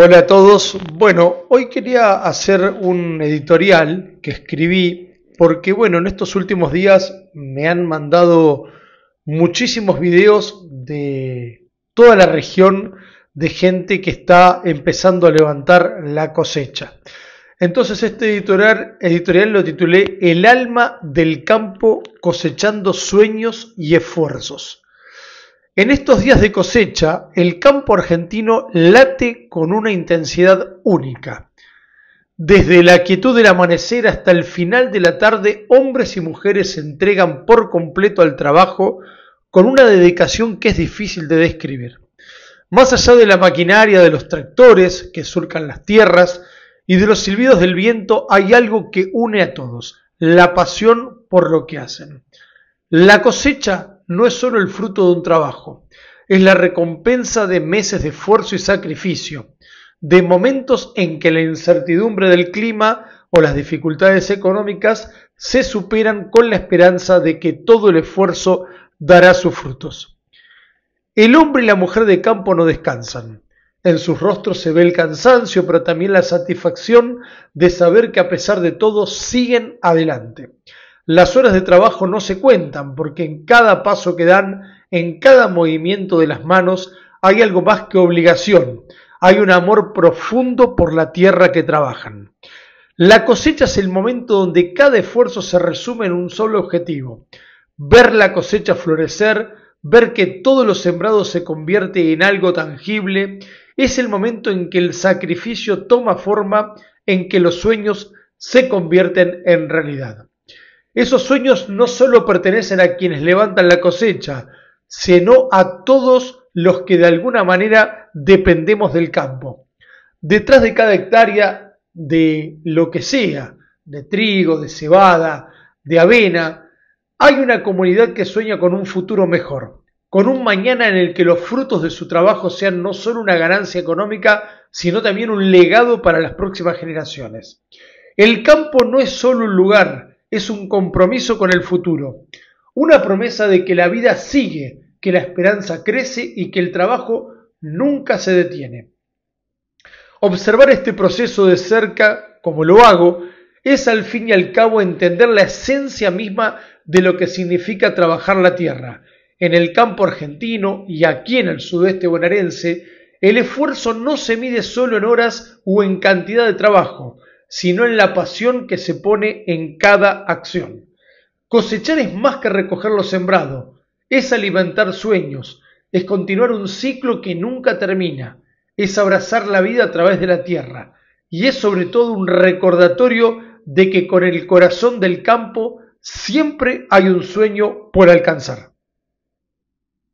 Hola a todos. Bueno, hoy quería hacer un editorial que escribí porque, bueno, en estos últimos días me han mandado muchísimos videos de toda la región de gente que está empezando a levantar la cosecha. Entonces este editorial, editorial lo titulé El alma del campo cosechando sueños y esfuerzos. En estos días de cosecha, el campo argentino late con una intensidad única. Desde la quietud del amanecer hasta el final de la tarde, hombres y mujeres se entregan por completo al trabajo con una dedicación que es difícil de describir. Más allá de la maquinaria de los tractores que surcan las tierras y de los silbidos del viento, hay algo que une a todos, la pasión por lo que hacen. La cosecha no es solo el fruto de un trabajo, es la recompensa de meses de esfuerzo y sacrificio, de momentos en que la incertidumbre del clima o las dificultades económicas se superan con la esperanza de que todo el esfuerzo dará sus frutos. El hombre y la mujer de campo no descansan. En sus rostros se ve el cansancio, pero también la satisfacción de saber que a pesar de todo siguen adelante. Las horas de trabajo no se cuentan porque en cada paso que dan, en cada movimiento de las manos, hay algo más que obligación, hay un amor profundo por la tierra que trabajan. La cosecha es el momento donde cada esfuerzo se resume en un solo objetivo, ver la cosecha florecer, ver que todo lo sembrado se convierte en algo tangible, es el momento en que el sacrificio toma forma, en que los sueños se convierten en realidad. Esos sueños no solo pertenecen a quienes levantan la cosecha, sino a todos los que de alguna manera dependemos del campo. Detrás de cada hectárea de lo que sea, de trigo, de cebada, de avena, hay una comunidad que sueña con un futuro mejor, con un mañana en el que los frutos de su trabajo sean no solo una ganancia económica, sino también un legado para las próximas generaciones. El campo no es solo un lugar, es un compromiso con el futuro, una promesa de que la vida sigue, que la esperanza crece y que el trabajo nunca se detiene. Observar este proceso de cerca, como lo hago, es al fin y al cabo entender la esencia misma de lo que significa trabajar la tierra. En el campo argentino y aquí en el sudeste bonaerense, el esfuerzo no se mide solo en horas o en cantidad de trabajo, sino en la pasión que se pone en cada acción. Cosechar es más que recoger lo sembrado, es alimentar sueños, es continuar un ciclo que nunca termina, es abrazar la vida a través de la tierra, y es sobre todo un recordatorio de que con el corazón del campo siempre hay un sueño por alcanzar.